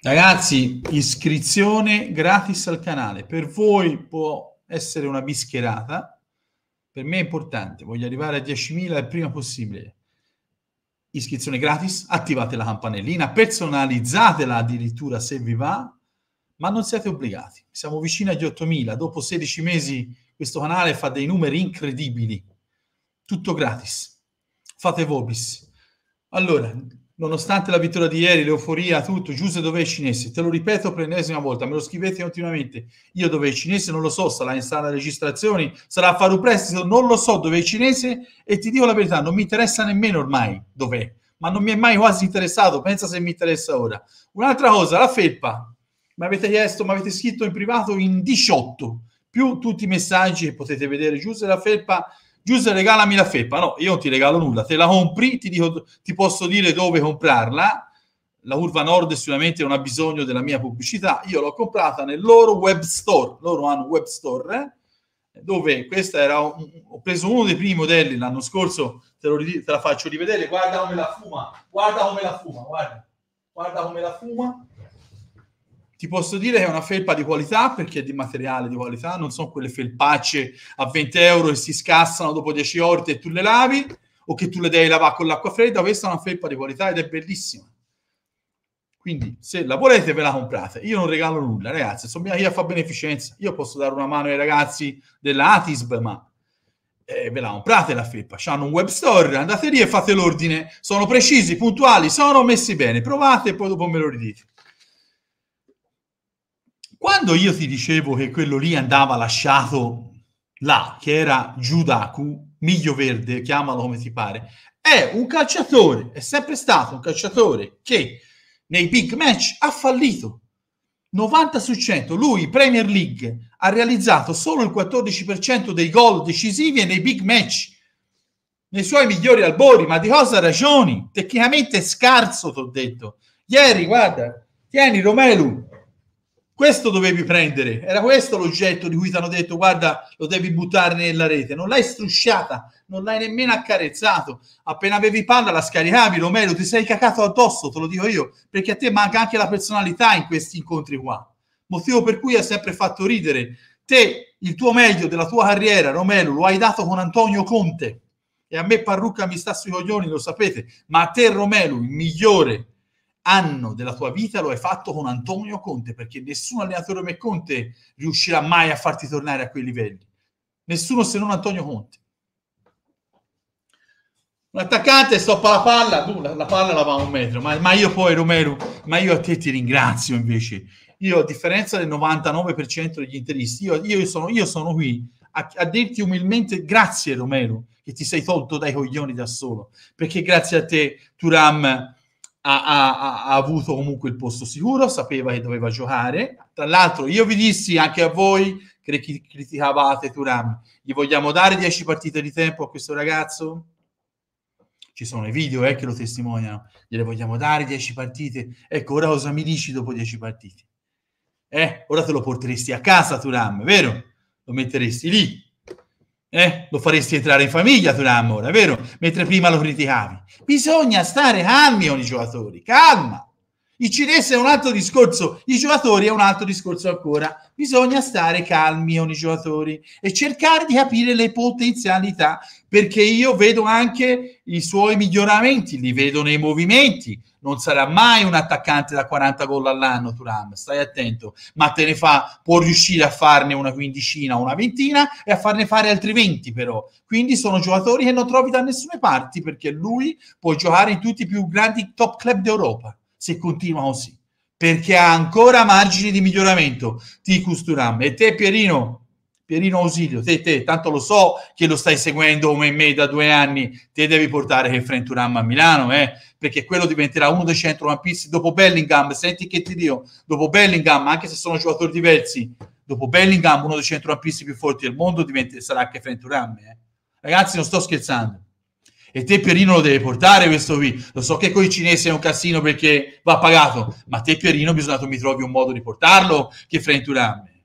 Ragazzi, iscrizione gratis al canale. Per voi può essere una bischerata, per me è importante, voglio arrivare a 10.000 il prima possibile. Iscrizione gratis, attivate la campanellina, personalizzatela addirittura se vi va, ma non siete obbligati. Siamo vicini agli 8.000, dopo 16 mesi questo canale fa dei numeri incredibili. Tutto gratis. Fate voi. Allora, nonostante la vittoria di ieri, l'euforia, tutto, Giuse dov'è i cinesi? Te lo ripeto per l'ennesima volta, me lo scrivete continuamente. Io dove i cinesi non lo so, sarà in sala registrazioni, sarà a fare un prestito, non lo so dove i cinesi e ti dico la verità, non mi interessa nemmeno ormai dov'è, ma non mi è mai quasi interessato, pensa se mi interessa ora. Un'altra cosa, la felpa. Mi avete chiesto, mi avete scritto in privato in 18, più tutti i messaggi che potete vedere, Giuse la felpa Giuse regalami la felpa, no, io non ti regalo nulla, te la compri, ti, dico, ti posso dire dove comprarla, la curva nord sicuramente non ha bisogno della mia pubblicità, io l'ho comprata nel loro web store, loro hanno un web store, eh, dove questa era, un, ho preso uno dei primi modelli l'anno scorso, te, lo, te la faccio rivedere, guarda come la fuma, guarda come la fuma, guarda, guarda come la fuma, ti posso dire che è una felpa di qualità perché è di materiale di qualità, non sono quelle felpacce a 20 euro che si scassano dopo 10 ore e tu le lavi o che tu le devi lavare con l'acqua fredda. Questa è una felpa di qualità ed è bellissima. Quindi se la volete ve la comprate. Io non regalo nulla, ragazzi. sono mia io fa beneficenza. Io posso dare una mano ai ragazzi della Atisb, ma eh, ve la comprate la felpa. hanno un web store, andate lì e fate l'ordine. Sono precisi, puntuali, sono messi bene. Provate e poi dopo me lo ridite. Quando io ti dicevo che quello lì andava lasciato là, che era Giudaku, miglio verde, chiamalo come ti pare, è un calciatore, è sempre stato un calciatore che nei big match ha fallito. 90 su 100, lui Premier League ha realizzato solo il 14% dei gol decisivi e nei big match, nei suoi migliori albori, ma di cosa ragioni? Tecnicamente è scarso, ti ho detto. Ieri, guarda, tieni Romelu, questo dovevi prendere, era questo l'oggetto di cui ti hanno detto guarda lo devi buttare nella rete, non l'hai strusciata, non l'hai nemmeno accarezzato, appena avevi palla la scaricavi, Romero, ti sei cacato addosso, te lo dico io, perché a te manca anche la personalità in questi incontri qua, motivo per cui ha sempre fatto ridere. Te, il tuo meglio della tua carriera, Romero, lo hai dato con Antonio Conte e a me Parrucca mi sta sui coglioni, lo sapete, ma a te Romero, il migliore anno della tua vita lo hai fatto con Antonio Conte, perché nessun allenatore come Conte riuscirà mai a farti tornare a quei livelli. Nessuno se non Antonio Conte. Un attaccante, stoppa la palla, tu la, la palla la va a un metro, ma, ma io poi Romero, ma io a te ti ringrazio invece. Io a differenza del 99% degli interisti, io, io, sono, io sono qui a, a, dirti umilmente grazie Romero che ti sei tolto dai coglioni da solo perché grazie a te Turam ha, ha, ha, avuto comunque il posto sicuro, sapeva che doveva giocare. Tra l'altro, io vi dissi anche a voi che criticavate Turam, gli vogliamo dare 10 partite di tempo a questo ragazzo? Ci sono i video eh, che lo testimoniano, gliele vogliamo dare 10 partite. Ecco, ora cosa mi dici dopo 10 partite? Eh, ora te lo porteresti a casa Turam, vero? Lo metteresti lì eh, lo faresti entrare in famiglia tu Amor, è vero? Mentre prima lo criticavi. Bisogna stare calmi con i giocatori, calma. Il cinese è un altro discorso, i giocatori è un altro discorso ancora. Bisogna stare calmi con i giocatori e cercare di capire le potenzialità, perché io vedo anche i suoi miglioramenti, li vedo nei movimenti, non sarà mai un attaccante da 40 gol all'anno Turam, stai attento, ma te ne fa, può riuscire a farne una quindicina o una ventina e a farne fare altri 20 però, quindi sono giocatori che non trovi da nessuna parte perché lui può giocare in tutti i più grandi top club d'Europa se continua così, perché ha ancora margini di miglioramento Ticus Turam e te Pierino Pierino Ausilio, te, te, tanto lo so che lo stai seguendo come me da due anni, te devi portare che Frenturam a Milano, eh, perché quello diventerà uno dei centrocampisti dopo Bellingham, senti che ti dico, dopo Bellingham, anche se sono giocatori diversi, dopo Bellingham uno dei centrocampisti più forti del mondo sarà anche Frenturam, eh. ragazzi non sto scherzando. E te Pierino lo deve portare questo qui. Lo so che con i cinesi è un casino perché va pagato, ma te Pierino bisogna che mi trovi un modo di portarlo che Frenturam. Eh?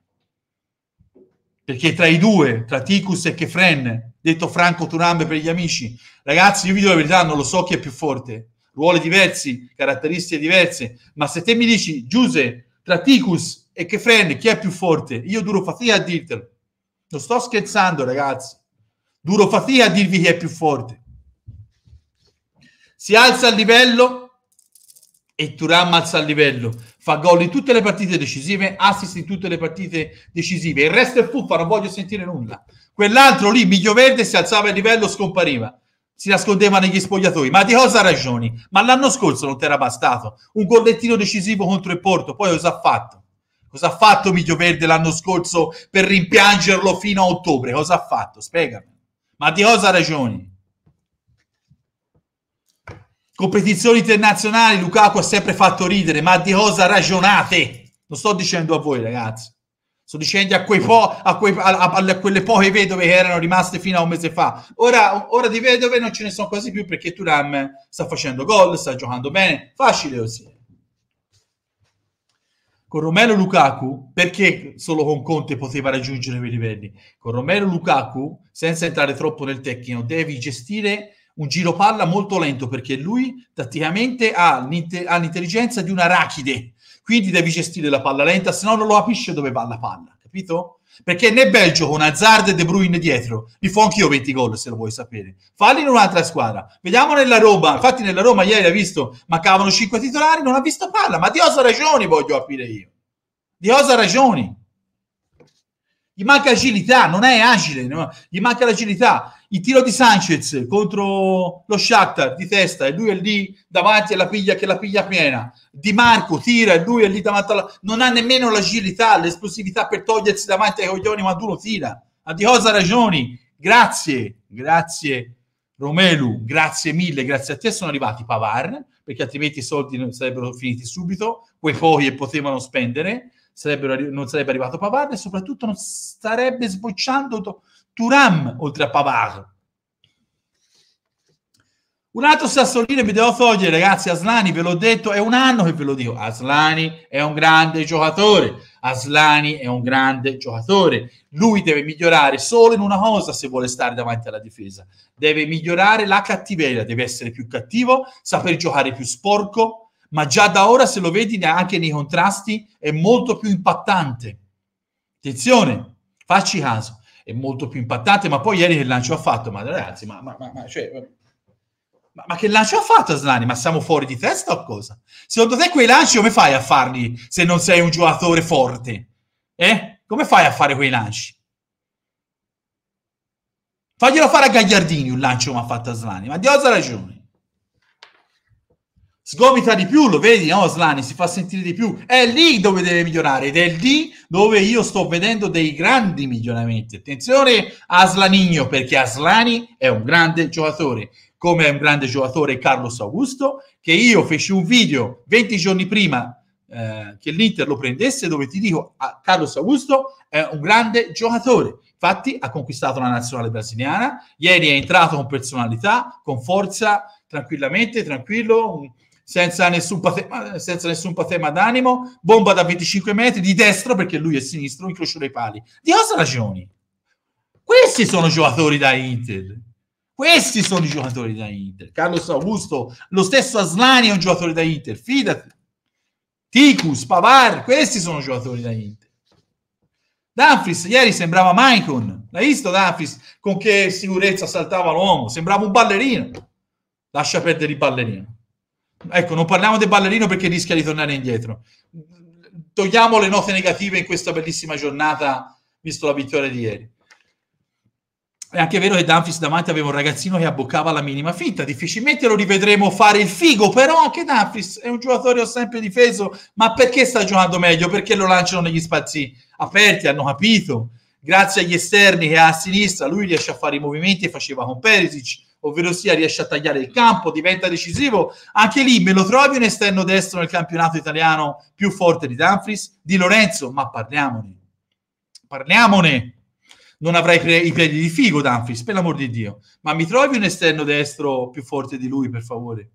perché tra i due, tra Ticus e Kefren, detto Franco Turambe per gli amici, ragazzi, io vi dico la verità, non lo so chi è più forte, ruoli diversi, caratteristiche diverse, ma se te mi dici, Giuse, tra Ticus e Kefren, chi è più forte? Io duro fatica a dirtelo. Non sto scherzando, ragazzi. Duro fatica a dirvi chi è più forte. Si alza il livello e Turam alza il livello, fa gol in tutte le partite decisive, assist in tutte le partite decisive. Il resto è fuffa, non voglio sentire nulla. Quell'altro lì, Miglio Verde, si alzava il livello, scompariva. Si nascondeva negli spogliatoi. Ma di cosa ragioni? Ma l'anno scorso non ti era bastato. Un gollettino decisivo contro il Porto, poi cosa ha fatto? Cosa ha fatto Miglio Verde l'anno scorso per rimpiangerlo fino a ottobre? Cosa ha fatto? Spiegami. Ma di cosa ragioni? competizioni internazionali Lukaku ha sempre fatto ridere, ma di cosa ragionate? Lo sto dicendo a voi ragazzi, sto dicendo a, po- a, quei, a, a quelle poche vedove che erano rimaste fino a un mese fa. Ora, ora di vedove non ce ne sono quasi più perché Turam sta facendo gol, sta giocando bene, facile così. Con Romero Lukaku, perché solo con Conte poteva raggiungere quei livelli? Con Romero Lukaku, senza entrare troppo nel tecnico, devi gestire un giro palla molto lento perché lui tatticamente ha, ha l'intelligenza di un arachide, quindi devi gestire la palla lenta, se no non lo capisce dove va la palla, capito? Perché nel Belgio con Azzard e De Bruyne dietro li fa anch'io 20 gol se lo vuoi sapere. Falli in un'altra squadra. Vediamo nella Roma. Infatti nella Roma ieri ha visto, mancavano 5 titolari, non ha visto palla. Ma Dios ha ragioni, voglio aprire io. Dios ha ragioni. Gli manca agilità, non è agile, no? gli manca l'agilità. Il tiro di Sanchez contro lo Shakhtar di testa e lui è lì davanti alla piglia che la piglia piena. Di Marco tira e lui è lì davanti alla... Non ha nemmeno l'agilità, l'esplosività per togliersi davanti ai coglioni quando uno tira. A di cosa ragioni? Grazie, grazie Romelu, grazie mille, grazie a te sono arrivati Pavar, perché altrimenti i soldi sarebbero finiti subito, quei pochi che potevano spendere sarebbero, non sarebbe arrivato Pavard e soprattutto non starebbe sbocciando Turam oltre a Pavard. Un altro sassolino vi devo togliere, ragazzi. Aslani, ve l'ho detto, è un anno che ve lo dico. Aslani è un grande giocatore. Aslani è un grande giocatore. Lui deve migliorare solo in una cosa se vuole stare davanti alla difesa. Deve migliorare la cattiveria, deve essere più cattivo, saper giocare più sporco, ma già da ora se lo vedi anche nei contrasti è molto più impattante. Attenzione, facci caso, è molto più impattante, ma poi ieri che lancio ha fatto, ma ragazzi, ma, ma, ma, cioè, ma che lancio ha fatto Slani? Ma siamo fuori di testa o cosa? Secondo te quei lanci come fai a farli se non sei un giocatore forte? Eh? Come fai a fare quei lanci? Faglielo fare a Gagliardini un lancio come ha fatto Slani, ma di cosa ragione? sgomita di più, lo vedi, no? Slani si fa sentire di più. È lì dove deve migliorare ed è lì dove io sto vedendo dei grandi miglioramenti. Attenzione a Slanigno perché Aslani è un grande giocatore, come è un grande giocatore Carlos Augusto, che io feci un video 20 giorni prima eh, che l'Inter lo prendesse dove ti dico ah, Carlos Augusto è un grande giocatore. Infatti ha conquistato la nazionale brasiliana, ieri è entrato con personalità, con forza, tranquillamente, tranquillo, senza nessun, patema, senza nessun patema d'animo, bomba da 25 metri di destro perché lui è sinistro, incrocio dei pali. Di cosa ragioni? Questi sono giocatori da Inter. Questi sono i giocatori da Inter. Carlos Augusto, lo stesso Aslani è un giocatore da Inter, fidati. Ticus, Pavar, questi sono giocatori da Inter. Danfris, ieri sembrava Maicon. L'hai visto Danfris con che sicurezza saltava l'uomo? Sembrava un ballerino. Lascia perdere il ballerino. Ecco, non parliamo del ballerino perché rischia di tornare indietro. Togliamo le note negative in questa bellissima giornata, visto la vittoria di ieri. È anche vero che Danfis davanti aveva un ragazzino che abboccava la minima finta. difficilmente lo rivedremo fare il figo, però anche Danfis è un giocatore che ho sempre difeso, ma perché sta giocando meglio? Perché lo lanciano negli spazi aperti, hanno capito. Grazie agli esterni che ha a sinistra, lui riesce a fare i movimenti e faceva con Perisic ovvero sia riesce a tagliare il campo, diventa decisivo. Anche lì me lo trovi un esterno destro nel campionato italiano più forte di Danfries, di Lorenzo, ma parliamone. Parliamone. Non avrai pre- i piedi di figo Danfries, per l'amor di Dio, ma mi trovi un esterno destro più forte di lui, per favore.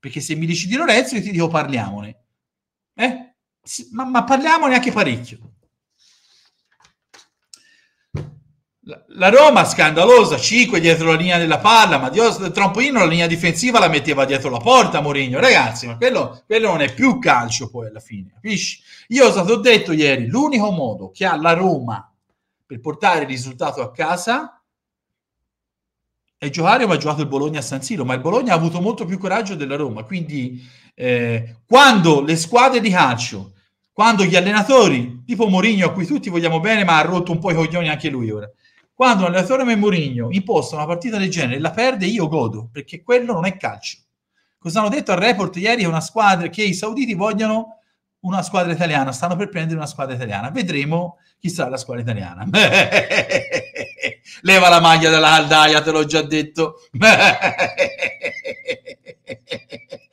Perché se mi dici di Lorenzo io ti dico parliamone. Eh? Ma, ma parliamone anche parecchio. La Roma scandalosa, 5 dietro la linea della palla, ma Dios Trampolino la linea difensiva la metteva dietro la porta Mourinho, ragazzi, ma quello, quello, non è più calcio poi alla fine, capisci? Io ti ho detto ieri, l'unico modo che ha la Roma per portare il risultato a casa è giocare come ha giocato il Bologna a San Siro, ma il Bologna ha avuto molto più coraggio della Roma, quindi eh, quando le squadre di calcio, quando gli allenatori, tipo Mourinho a cui tutti vogliamo bene, ma ha rotto un po' i coglioni anche lui ora, quando un allenatore come Mourinho imposta una partita del genere e la perde, io godo, perché quello non è calcio. Cosa hanno detto al report ieri? È una squadra che i sauditi vogliono una squadra italiana, stanno per prendere una squadra italiana. Vedremo chi sarà la squadra italiana. Leva la maglia della caldaia, te l'ho già detto.